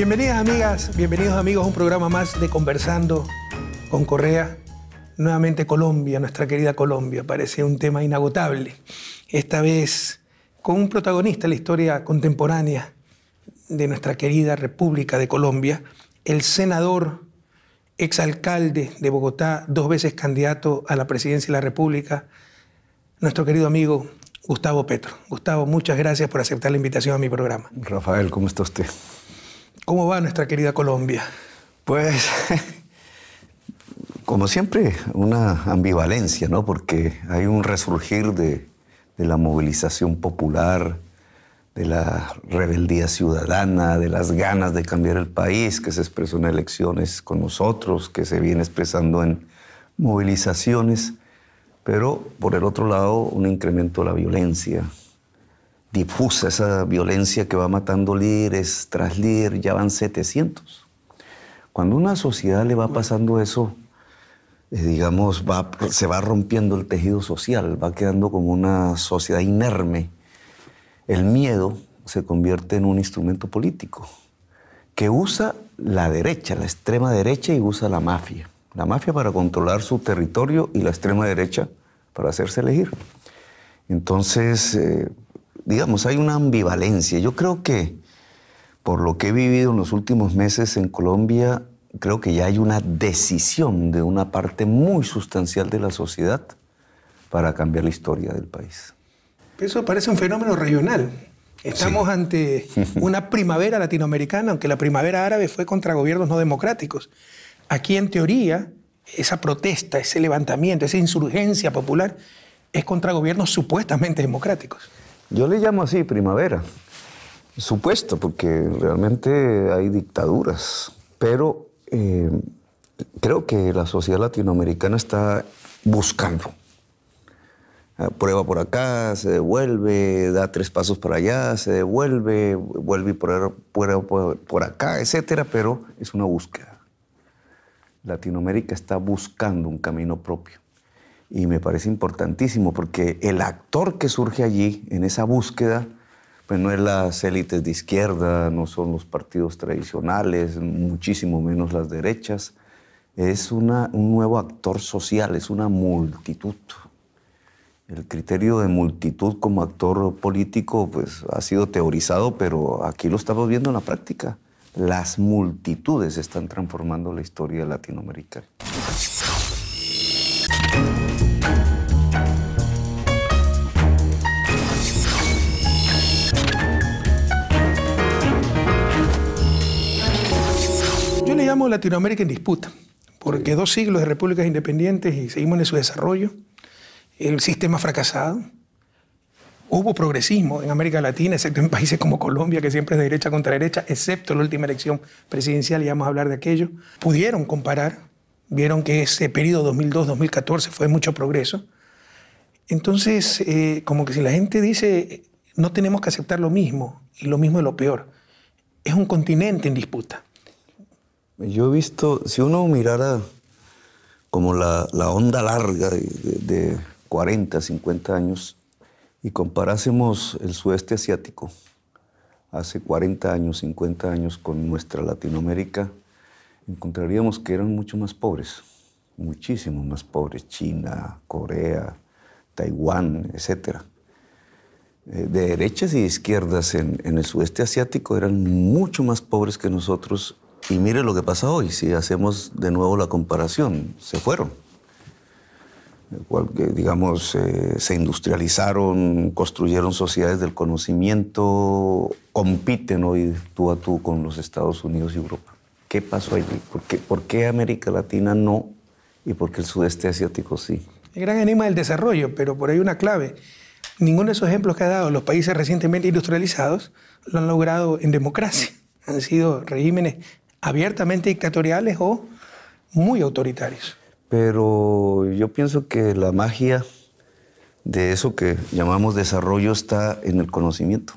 Bienvenidas amigas, bienvenidos amigos a un programa más de Conversando con Correa. Nuevamente Colombia, nuestra querida Colombia, parece un tema inagotable. Esta vez con un protagonista de la historia contemporánea de nuestra querida República de Colombia, el senador, exalcalde de Bogotá, dos veces candidato a la presidencia de la República, nuestro querido amigo Gustavo Petro. Gustavo, muchas gracias por aceptar la invitación a mi programa. Rafael, ¿cómo está usted? ¿Cómo va nuestra querida Colombia? Pues, como siempre, una ambivalencia, ¿no? Porque hay un resurgir de, de la movilización popular, de la rebeldía ciudadana, de las ganas de cambiar el país que se expresó en elecciones con nosotros, que se viene expresando en movilizaciones, pero por el otro lado un incremento de la violencia, difusa, esa violencia que va matando líderes tras líder, ya van 700. Cuando una sociedad le va pasando eso, eh, digamos, va, se va rompiendo el tejido social, va quedando como una sociedad inerme. El miedo se convierte en un instrumento político que usa la derecha, la extrema derecha y usa la mafia. La mafia para controlar su territorio y la extrema derecha para hacerse elegir. Entonces, eh, digamos, hay una ambivalencia. Yo creo que, por lo que he vivido en los últimos meses en Colombia, creo que ya hay una decisión de una parte muy sustancial de la sociedad para cambiar la historia del país. Eso parece un fenómeno regional. Estamos ante una primavera latinoamericana, aunque la primavera árabe fue contra gobiernos no democráticos. Aquí, en teoría, esa protesta, ese levantamiento, esa insurgencia popular es contra gobiernos supuestamente democráticos. Yo le llamo así primavera, supuesto, porque realmente hay dictaduras, pero eh, creo que la sociedad latinoamericana está buscando. Ah, prueba por acá, se devuelve, da tres pasos para allá, se devuelve, vuelve por, por, por acá, etcétera, pero es una búsqueda. Latinoamérica está buscando un camino propio y me parece importantísimo porque el actor que surge allí en esa búsqueda, pues no es las élites de izquierda, no son los partidos tradicionales, muchísimo menos las derechas, es una, un nuevo actor social, es una multitud. El criterio de multitud como actor político pues, ha sido teorizado, pero aquí lo estamos viendo en la práctica. Las multitudes están transformando la historia latinoamericana. Latinoamérica en disputa, porque dos siglos de repúblicas independientes y seguimos en su desarrollo, el sistema fracasado, hubo progresismo en América Latina, excepto en países como Colombia, que siempre es de derecha contra derecha, excepto la última elección presidencial, y vamos a hablar de aquello, pudieron comparar, vieron que ese periodo 2002-2014 fue mucho progreso. Entonces, eh, como que si la gente dice, no tenemos que aceptar lo mismo, y lo mismo es lo peor, es un continente en disputa. Yo he visto, si uno mirara como la, onda larga de, 40, 50 años y comparásemos el sudeste asiático hace 40 años, 50 años con nuestra Latinoamérica, encontraríamos que eran mucho más pobres, muchísimo más pobres, China, Corea, Taiwán, etc. Eh, de derechas y de izquierdas en, en el sudeste asiático eran mucho más pobres que nosotros y mire lo que pasa hoy, si hacemos de nuevo la comparación, se fueron. Eh, digamos, eh, se industrializaron, construyeron sociedades del conocimiento, compiten hoy tú a tú con los Estados Unidos y Europa. ¿Qué pasó allí? ¿Por qué, por qué América Latina no y por qué el sudeste asiático sí? El gran enigma del desarrollo, pero por ahí una clave. Ninguno de esos ejemplos que ha dado los países recientemente industrializados lo han logrado en democracia. Han sido regímenes abiertamente dictatoriales o muy autoritarios. Pero yo pienso que la magia de eso que llamamos desarrollo está en el conocimiento.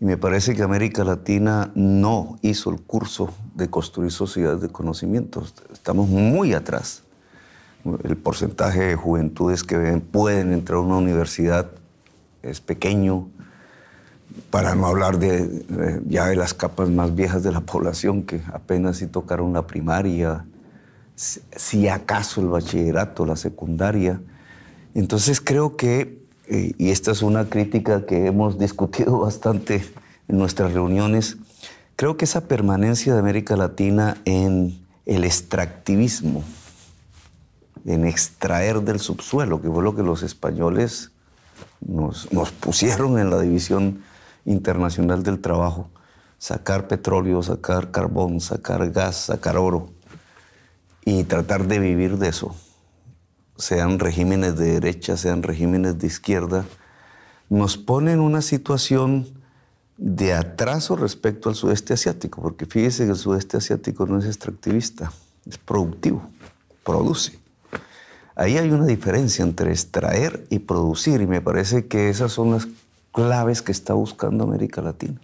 Y me parece que América Latina no hizo el curso de construir sociedades de conocimiento. Estamos muy atrás. El porcentaje de juventudes que pueden entrar a una universidad es pequeño para no hablar de, ya de las capas más viejas de la población, que apenas si tocaron la primaria, si acaso el bachillerato, la secundaria. Entonces creo que, eh, y esta es una crítica que hemos discutido bastante en nuestras reuniones, creo que esa permanencia de América Latina en el extractivismo, en extraer del subsuelo, que fue lo que los españoles nos, nos pusieron en la división Internacional del Trabajo, sacar petróleo, sacar carbón, sacar gas, sacar oro y tratar de vivir de eso, sean regímenes de derecha, sean regímenes de izquierda, nos pone en una situación de atraso respecto al sudeste asiático, porque fíjese que el sudeste asiático no es extractivista, es productivo, produce. Ahí hay una diferencia entre extraer y producir, y me parece que esas son las claves que está buscando América Latina.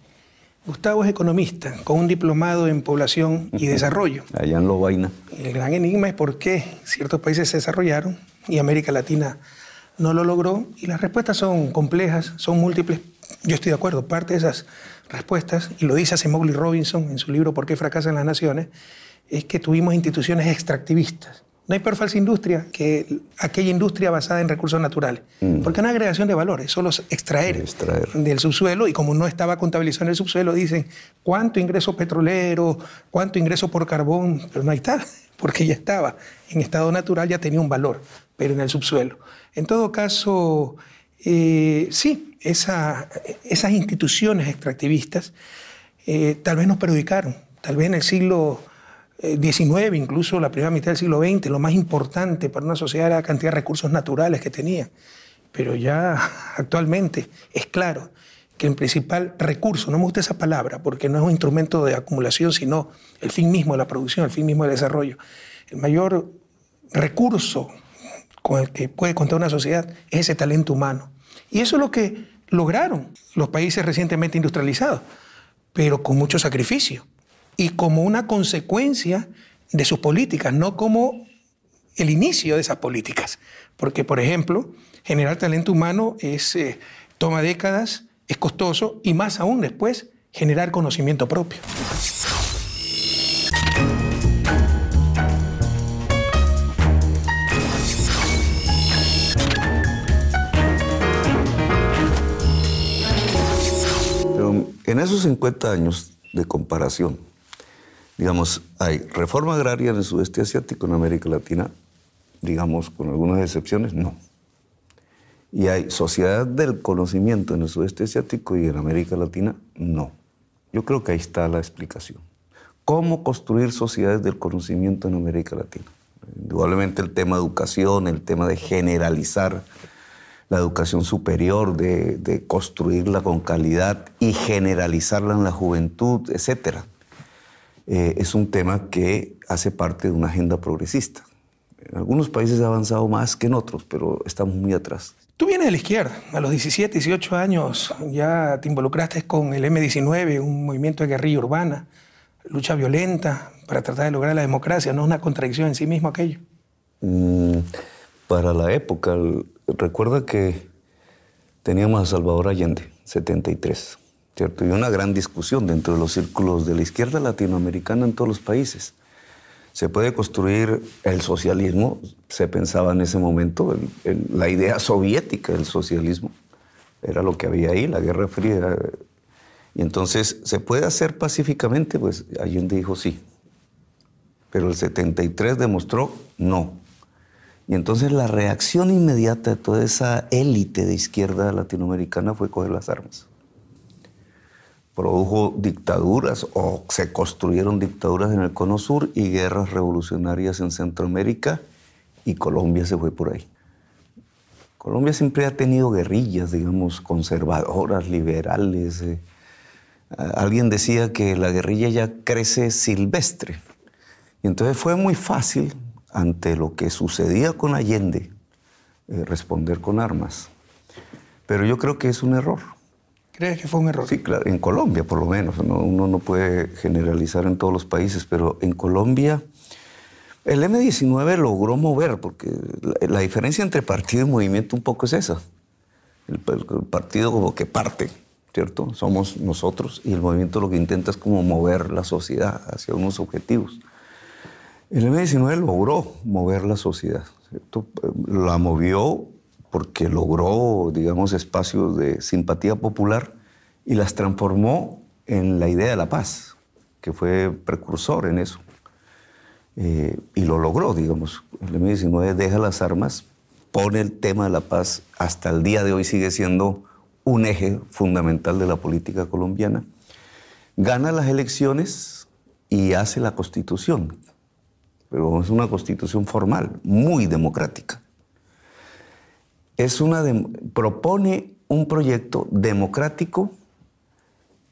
Gustavo es economista, con un diplomado en población y desarrollo. Allá en Lobaina. El gran enigma es por qué ciertos países se desarrollaron y América Latina no lo logró. Y las respuestas son complejas, son múltiples. Yo estoy de acuerdo, parte de esas respuestas, y lo dice hace Mowgli Robinson en su libro Por qué fracasan las naciones, es que tuvimos instituciones extractivistas no hay peor falsa industria que aquella industria basada en recursos naturales. Mm. Porque no hay agregación de valores, solo extraer, del subsuelo. Y como no estaba contabilizado en el subsuelo, dicen cuánto ingreso petrolero, cuánto ingreso por carbón. Pero no hay porque ya estaba. En estado natural ya tenía un valor, pero en el subsuelo. En todo caso, eh, sí, esas instituciones extractivistas eh, tal vez nos perjudicaron. Tal vez en el siglo 19, eh, incluso la primera mitad del siglo XX, lo más importante para una sociedad era la cantidad de recursos naturales que tenía. Pero ya actualmente es claro que el principal recurso, no me gusta esa palabra, porque no es un instrumento de acumulación, sino el fin mismo de la producción, el fin mismo del desarrollo. El mayor recurso con el que puede contar una sociedad es ese talento humano. Y eso es lo que lograron los países recientemente industrializados, pero con mucho sacrificio y como una consecuencia de sus políticas, no como el inicio de esas políticas. Porque, por ejemplo, generar talento humano es, eh, toma décadas, es costoso y más aún después generar conocimiento propio. en esos 50 años de comparación, digamos, hay reforma agraria en el sudeste asiático, en América Latina, digamos, con algunas excepciones, no. Y hay sociedad del conocimiento en el sudeste asiático y en América Latina, no. Yo creo que ahí está la explicación. ¿Cómo construir sociedades del conocimiento en América Latina? Indudablemente el tema de educación, el tema de generalizar la educación superior, de, de construirla con calidad y generalizarla en la juventud, etcétera eh, es un tema que hace parte de una agenda progresista. En algunos países ha avanzado más que en otros, pero estamos muy atrás. Tú vienes de la izquierda, a los 17, 18 años ya te involucraste con el M19, un movimiento de guerrilla urbana, lucha violenta para tratar de lograr la democracia. ¿No es una contradicción en sí mismo aquello? Mm, para la época, recuerda que teníamos a Salvador Allende, 73. ¿cierto? Y una gran discusión dentro de los círculos de la izquierda latinoamericana en todos los países. Se puede construir el socialismo, se pensaba en ese momento, en la idea soviética del socialismo, era lo que había ahí, la Guerra Fría. Y entonces, ¿se puede hacer pacíficamente? Pues Allende dijo sí. Pero el 73 demostró no. Y entonces la reacción inmediata de toda esa élite de izquierda latinoamericana fue coger las armas produjo dictaduras o se construyeron dictaduras en el Cono Sur y guerras revolucionarias en Centroamérica y Colombia se fue por ahí. Colombia siempre ha tenido guerrillas, digamos, conservadoras, liberales. Eh. Alguien decía que la guerrilla ya crece silvestre. Y entonces fue muy fácil, ante lo que sucedía con Allende, eh, responder con armas. Pero yo creo que es un error. ¿Crees que fue un error? Sí, claro, en Colombia por lo menos. Uno no puede generalizar en todos los países, pero en Colombia el M19 logró mover, porque la, diferencia entre partido y movimiento un poco es esa. El, el, partido como que parte, ¿cierto? Somos nosotros y el movimiento lo que intenta es como mover la sociedad hacia unos objetivos. El M19 logró mover la sociedad, ¿cierto? La movió porque logró, digamos, espacios de simpatía popular y las transformó en la idea de la paz, que fue precursor en eso. Eh, y lo logró, digamos. El 19 deja las armas, pone el tema de la paz, hasta el día de hoy sigue siendo un eje fundamental de la política colombiana. Gana las elecciones y hace la constitución, pero es una constitución formal, muy democrática es una propone un proyecto democrático,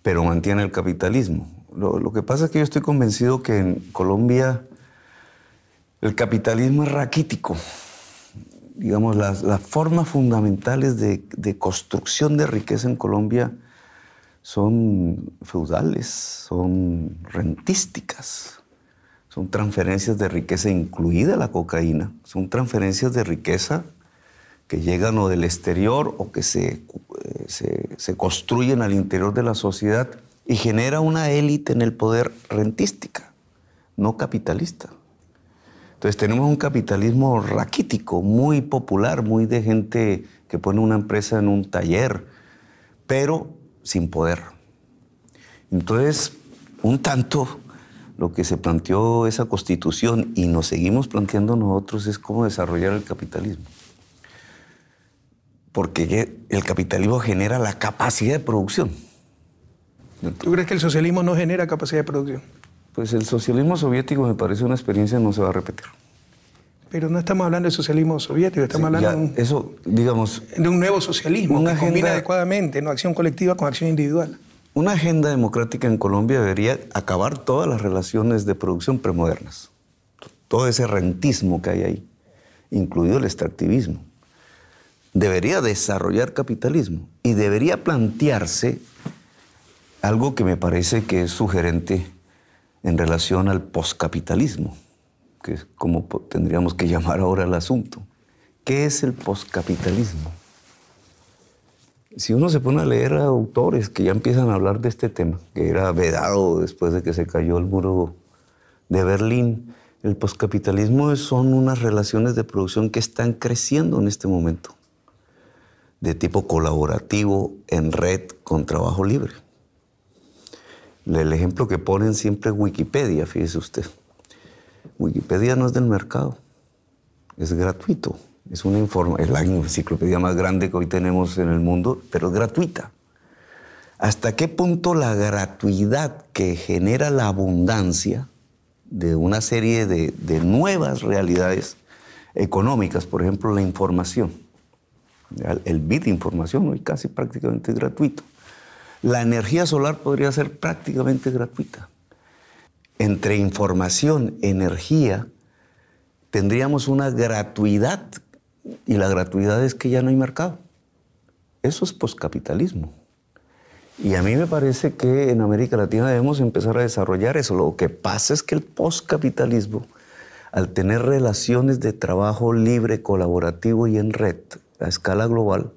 pero mantiene el capitalismo. Lo, que pasa es que yo estoy convencido que en Colombia el capitalismo es raquítico. Digamos, las, formas fundamentales de, construcción de riqueza en Colombia son feudales, son rentísticas, son transferencias de riqueza, incluida la cocaína, son transferencias de riqueza que llegan o del exterior o que eh, se, se, construyen al interior de la sociedad y genera una élite en el poder rentística, no capitalista. Entonces tenemos un capitalismo raquítico, muy popular, muy de gente que pone una empresa en un taller, pero sin poder. Entonces, un tanto lo que se planteó esa constitución y nos seguimos planteando nosotros es cómo desarrollar el capitalismo porque el capitalismo genera la capacidad de producción. ¿Tú crees que el socialismo no genera capacidad de producción? Pues el socialismo soviético me parece una experiencia que no se va a repetir. Pero no estamos hablando de socialismo soviético, estamos hablando de, un, eso, digamos, de nuevo socialismo una combina adecuadamente ¿no? acción colectiva con acción individual. Una agenda democrática en Colombia debería acabar todas las relaciones de producción premodernas, todo ese rentismo que hay ahí, incluido el extractivismo debería desarrollar capitalismo y debería plantearse algo que me parece que es sugerente en relación al poscapitalismo, que es como tendríamos que llamar ahora el asunto. ¿Qué es el poscapitalismo? Si uno se pone a leer a autores que ya empiezan a hablar de este tema, que era vedado después de que se cayó el muro de Berlín, el poscapitalismo son unas relaciones de producción que están creciendo en este momento de tipo colaborativo en red con trabajo libre. El ejemplo que ponen siempre es Wikipedia, fíjese usted. Wikipedia no es del mercado, es gratuito. Es una es la enciclopedia más grande que hoy tenemos en el mundo, pero es gratuita. ¿Hasta qué punto la gratuidad que genera la abundancia de una serie de, de nuevas realidades económicas, por ejemplo, la información, el bit de información hoy casi prácticamente es gratuito. La energía solar podría ser prácticamente gratuita. Entre información, energía, tendríamos una gratuidad y la gratuidad es que ya no hay mercado. Eso es poscapitalismo. Y a mí me parece que en América Latina debemos empezar a desarrollar eso. Lo que pasa es que el poscapitalismo, al tener relaciones de trabajo libre, colaborativo y en red, a escala global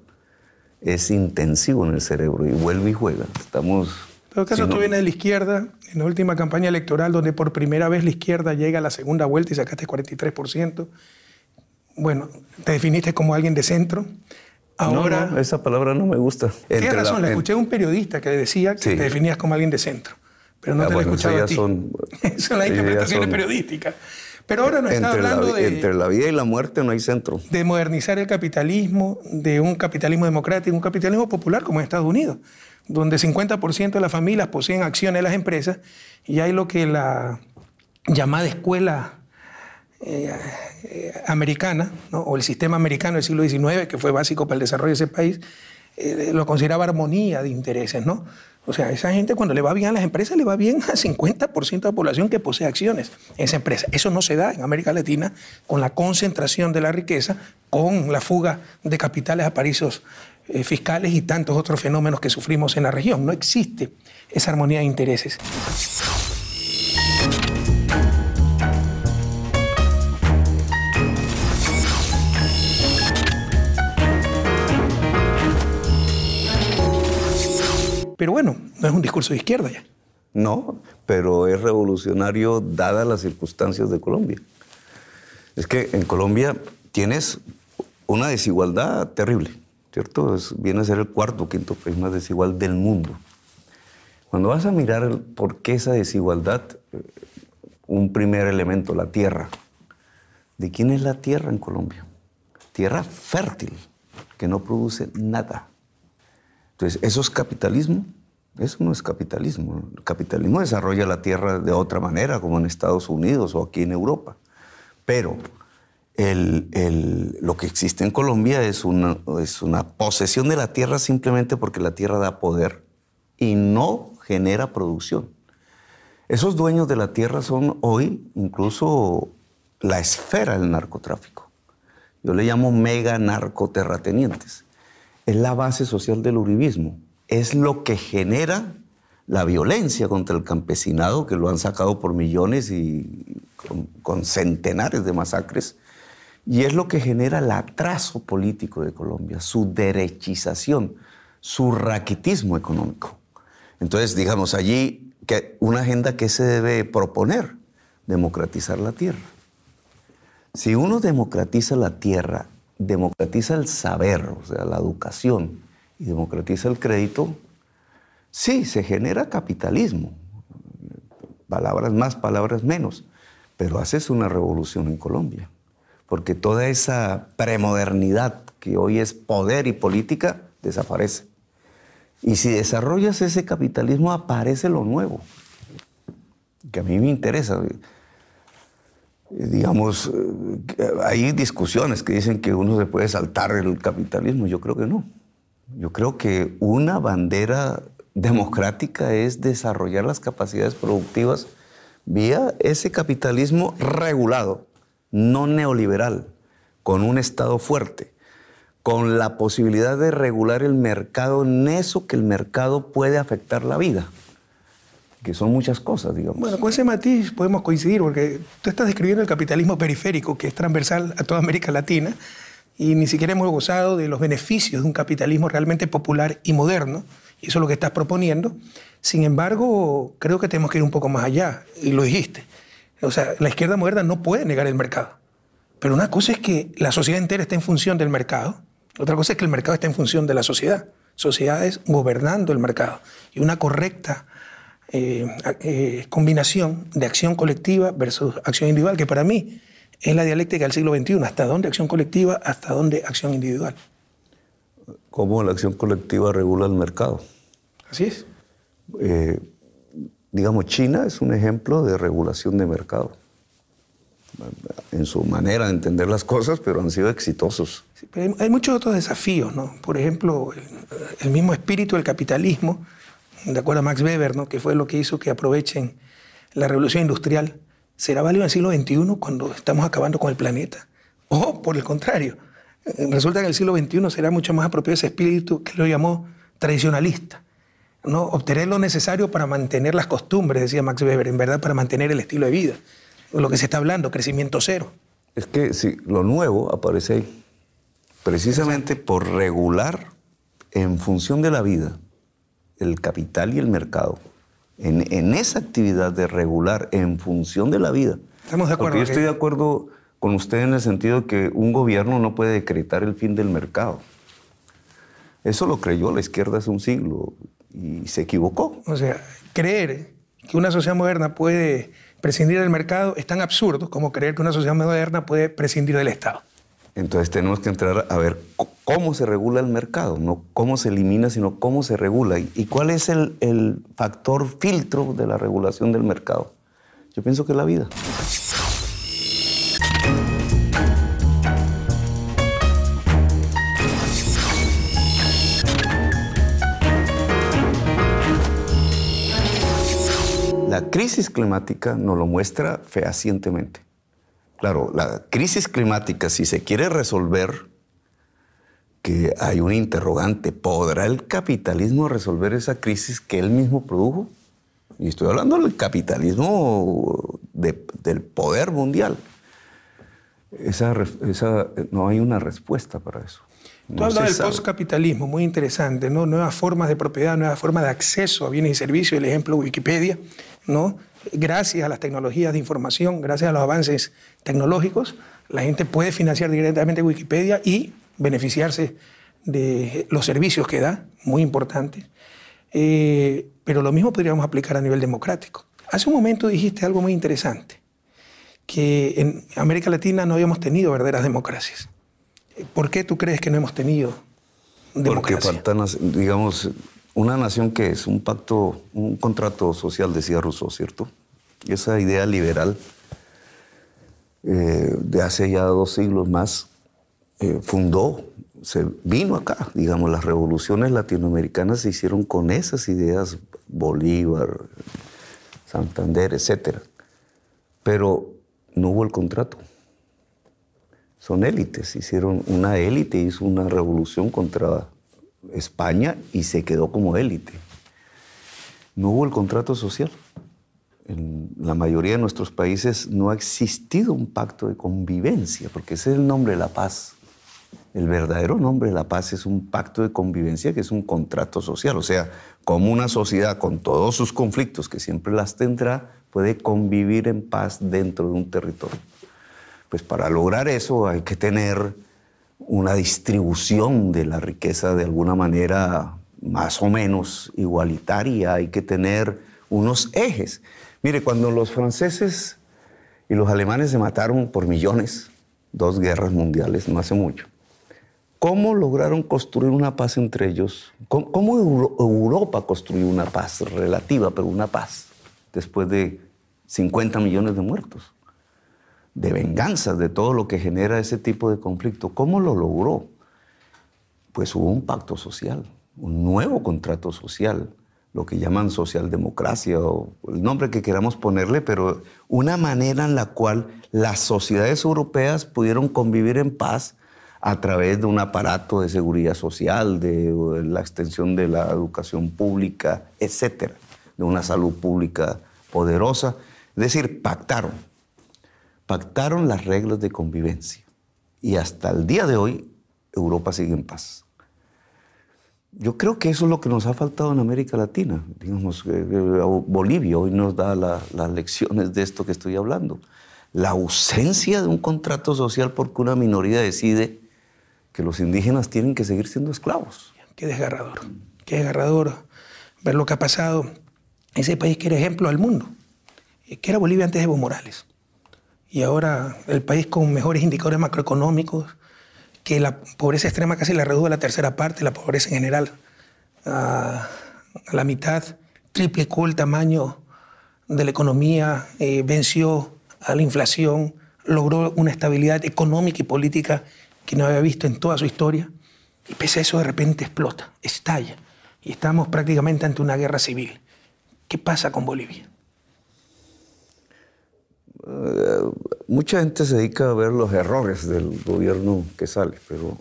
es intensivo en el cerebro y vuelve y juega. Estamos. En todo caso, tú vienes de la izquierda, en la última campaña electoral, donde por primera vez la izquierda llega a la segunda vuelta y sacaste 43%. Bueno, te definiste como alguien de centro. Ahora. esa palabra no me gusta. Tienes razón, la, escuché a un periodista que decía que te definías como alguien de centro. Pero no ah, te lo A ti. Son, son las interpretaciones periodísticas. Pero ahora no está hablando de... Entre la vida y la muerte no hay centro. De modernizar el capitalismo, de un capitalismo democrático, un capitalismo popular como en Estados Unidos, donde 50% de las familias poseen acciones en las empresas y hay lo que la llamada escuela eh, eh, americana, o el sistema americano del siglo XIX, que fue básico para el desarrollo de ese país, eh, lo consideraba armonía de intereses, ¿no? O sea, esa gente cuando le va bien a las empresas, le va bien al 50% de la población que posee acciones en esa empresa. Eso no se da en América Latina con la concentración de la riqueza, con la fuga de capitales a paraísos eh, fiscales y tantos otros fenómenos que sufrimos en la región. No existe esa armonía de intereses. Pero bueno, no es un discurso de izquierda ya. No, pero es revolucionario dadas las circunstancias de Colombia. Es que en Colombia tienes una desigualdad terrible, ¿cierto? viene a ser el cuarto quinto país más desigual del mundo. Cuando vas a mirar por qué esa desigualdad, eh, un primer elemento, la tierra. ¿De quién es la tierra en Colombia? Tierra fértil, que no produce nada. Entonces, ¿eso es capitalismo? Eso no es capitalismo. El capitalismo desarrolla la tierra de otra manera, como en Estados Unidos o aquí en Europa. Pero lo que existe en Colombia es es una posesión de la tierra simplemente porque la tierra da poder y no genera producción. Esos dueños de la tierra son hoy incluso la esfera del narcotráfico. Yo le llamo mega narcoterratenientes es la base social del uribismo, es lo que genera la violencia contra el campesinado, que lo han sacado por millones y con, centenares de masacres, y es lo que genera el atraso político de Colombia, su derechización, su raquitismo económico. Entonces, digamos, allí que una agenda que se debe proponer, democratizar la tierra. Si uno democratiza la tierra democratiza el saber, o sea, la educación, y democratiza el crédito, sí, se genera capitalismo. Palabras más, palabras menos. Pero haces una revolución en Colombia. Porque toda esa premodernidad que hoy es poder y política desaparece. Y si desarrollas ese capitalismo, aparece lo nuevo. Que a mí me interesa digamos, eh, hay discusiones que dicen que uno se puede saltar el capitalismo. Yo creo que no. Yo creo que una bandera democrática es desarrollar las capacidades productivas vía ese capitalismo regulado, no neoliberal, con un Estado fuerte, con la posibilidad de regular el mercado en eso que el mercado puede afectar la vida que son muchas cosas, digamos. Bueno, con ese matiz podemos coincidir, porque tú estás describiendo el capitalismo periférico, que es transversal a toda América Latina, y ni siquiera hemos gozado de los beneficios de un capitalismo realmente popular y moderno, y eso es lo que estás proponiendo. Sin embargo, creo que tenemos que ir un poco más allá, y lo dijiste. O sea, la izquierda moderna no puede negar el mercado. Pero una cosa es que la sociedad entera está en función del mercado, otra cosa es que el mercado está en función de la sociedad. Sociedades gobernando el mercado. Y una correcta eh, eh, combinación de acción colectiva versus acción individual, que para mí es la dialéctica del siglo XXI. ¿Hasta dónde acción colectiva, hasta dónde acción individual? Cómo la acción colectiva regula el mercado. Así es. Eh, digamos, China es un ejemplo de regulación de mercado en su manera de entender las cosas, pero han sido exitosos. hay, muchos otros desafíos, Por ejemplo, el mismo espíritu del capitalismo de acuerdo a Max Weber, ¿no? que fue lo que hizo que aprovechen la revolución industrial, será válido en el siglo XXI cuando estamos acabando con el planeta. O por el contrario, resulta que en el siglo XXI será mucho más apropiado ese espíritu que lo llamó tradicionalista. ¿no? Obtener lo necesario para mantener las costumbres, decía Max Weber, en verdad para mantener el estilo de vida. Lo que se está hablando, crecimiento cero. Es que si lo nuevo aparece ahí, precisamente por regular en función de la vida el capital y el mercado en, esa actividad de regular en función de la vida. Estamos de acuerdo. Porque yo estoy de acuerdo con usted en el sentido que un gobierno no puede decretar el fin del mercado. Eso lo creyó la izquierda hace un siglo y se equivocó. O sea, creer que una sociedad moderna puede prescindir del mercado es tan absurdo como creer que una sociedad moderna puede prescindir del Estado. Entonces tenemos que entrar a ver cómo se regula el mercado, no cómo se elimina, sino cómo se regula y, cuál es el, el factor filtro de la regulación del mercado. Yo pienso que es la vida. La crisis climática nos lo muestra fehacientemente. Claro, la crisis climática, si se quiere resolver, que hay un interrogante, ¿podrá el capitalismo resolver esa crisis que él mismo produjo? Y estoy hablando del capitalismo del poder mundial. Esa, no hay una respuesta para eso. Tú hablas del postcapitalismo, muy interesante, ¿no? Nuevas formas de propiedad, nuevas formas de acceso a bienes y servicios, el ejemplo Wikipedia, ¿no? gracias a las tecnologías de información, gracias a los avances tecnológicos, la gente puede financiar directamente Wikipedia y beneficiarse de los servicios que da, muy importantes. Eh, pero lo mismo podríamos aplicar a nivel democrático. Hace un momento dijiste algo muy interesante, que en América Latina no habíamos tenido verdaderas democracias. ¿Por qué tú crees que no hemos tenido democracia? Porque faltan, digamos, una nación que es un pacto, un contrato social, decía Rousseau, ¿cierto? Esa idea liberal eh, de hace ya dos siglos más eh, fundó, se vino acá, digamos, las revoluciones latinoamericanas se hicieron con esas ideas, Bolívar, Santander, etc. Pero no hubo el contrato. Son élites, hicieron una élite, hizo una revolución contra España y se quedó como élite. No hubo el contrato social. En la mayoría de nuestros países no ha existido un pacto de convivencia, porque ese es el nombre de la paz. El verdadero nombre de la paz es un pacto de convivencia que es un contrato social. O sea, como una sociedad con todos sus conflictos, que siempre las tendrá, puede convivir en paz dentro de un territorio. Pues para lograr eso hay que tener una distribución de la riqueza de alguna manera más o menos igualitaria, hay que tener unos ejes. Mire, cuando los franceses y los alemanes se mataron por millones, dos guerras mundiales no hace mucho, ¿cómo lograron construir una paz entre ellos? ¿Cómo, Europa construyó una paz relativa, pero una paz, después de 50 millones de muertos? de venganza, de todo lo que genera ese tipo de conflicto. ¿Cómo lo logró? Pues hubo un pacto social, un nuevo contrato social, lo que llaman socialdemocracia o el nombre que queramos ponerle, pero una manera en la cual las sociedades europeas pudieron convivir en paz a través de un aparato de seguridad social, de, de la extensión de la educación pública, etcétera, de una salud pública poderosa. Es decir, pactaron pactaron las reglas de convivencia. Y hasta el día de hoy, Europa sigue en paz. Yo creo que eso es lo que nos ha faltado en América Latina. Digamos, eh, eh, Bolivia hoy nos da las lecciones de esto que estoy hablando. La ausencia de un contrato social porque una minoría decide que los indígenas tienen que seguir siendo esclavos. Qué desgarrador, qué desgarrador ver lo que ha pasado. en Ese país que era ejemplo al mundo, que era Bolivia antes de Evo Morales y ahora el país con mejores indicadores macroeconómicos, que la pobreza extrema casi la redujo a la tercera parte, la pobreza en general a, la mitad, triplicó el tamaño de la economía, eh, venció a la inflación, logró una estabilidad económica y política que no había visto en toda su historia, y pese a eso de repente explota, estalla, y estamos prácticamente ante una guerra civil. ¿Qué pasa con Bolivia? mucha gente se dedica a ver los errores del gobierno que sale, pero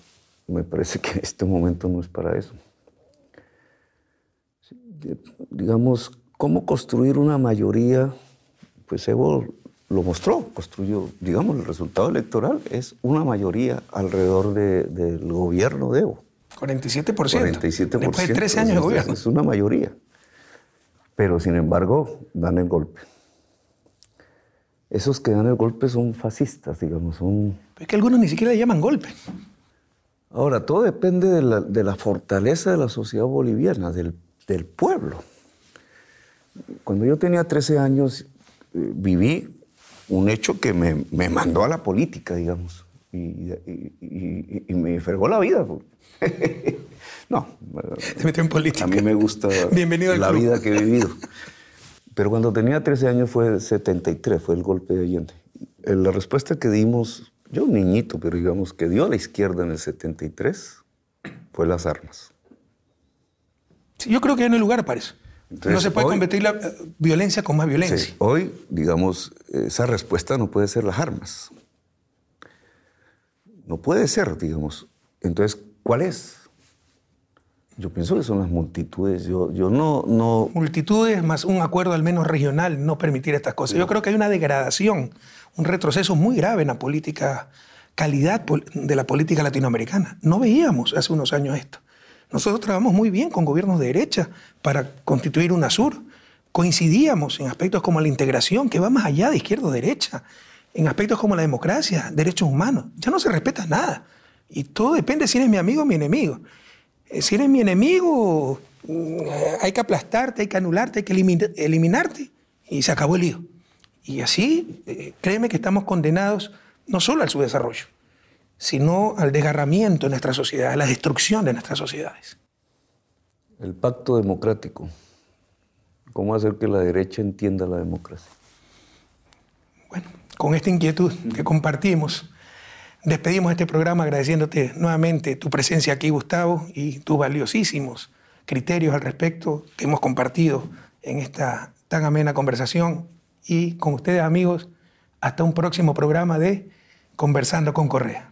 me parece que este momento no es para eso. Digamos, cómo construir una mayoría, pues Evo lo mostró, construyó, digamos, el resultado electoral es una mayoría alrededor del gobierno de Evo. 47%. 47%. Después de 13 años de gobierno. Es una mayoría. Pero, sin embargo, dan el golpe esos que dan el golpe son fascistas, digamos, son... es que algunos ni siquiera le llaman golpe. Ahora, todo depende de la, fortaleza de la sociedad boliviana, del, pueblo. Cuando yo tenía 13 años, eh, viví un hecho que me, mandó a la política, digamos, y, me fregó la vida. no. Se metió en política. A mí me gusta la vida que he vivido. Pero cuando tenía 13 años fue 73, fue el golpe de Allende. Eh, la respuesta que dimos, yo un niñito, pero digamos que dio la izquierda en el 73, fue las armas. yo creo que en el lugar para eso. no se puede competir la eh, violencia con más violencia. hoy, digamos, esa respuesta no puede ser las armas. No puede ser, digamos. Entonces, ¿cuál es? Yo pienso que son las multitudes. Yo, yo no, no. Multitudes más un acuerdo al menos regional no permitir estas cosas. Yo creo que hay una degradación, un retroceso muy grave en la política, calidad de la política latinoamericana. No veíamos hace unos años esto. Nosotros trabajamos muy bien con gobiernos de derecha para constituir Sur. Coincidíamos en aspectos como la integración, que va más allá de izquierda o derecha, en aspectos como la democracia, derechos humanos. Ya no se respeta nada. Y todo depende si eres mi amigo o mi enemigo si eres mi enemigo, eh, hay que aplastarte, hay que anularte, hay que eliminarte. Y se acabó el lío. Y así, eh, créeme que estamos condenados no solo al subdesarrollo, sino al desgarramiento de nuestra sociedad, a la destrucción de nuestras sociedades. El pacto democrático. ¿Cómo hacer que la derecha entienda la democracia? Bueno, con esta inquietud que compartimos, Despedimos este programa agradeciéndote nuevamente tu presencia aquí, Gustavo, y tus valiosísimos criterios al respecto que hemos compartido en esta tan amena conversación. Y con ustedes, amigos, hasta un próximo programa de Conversando con Correa.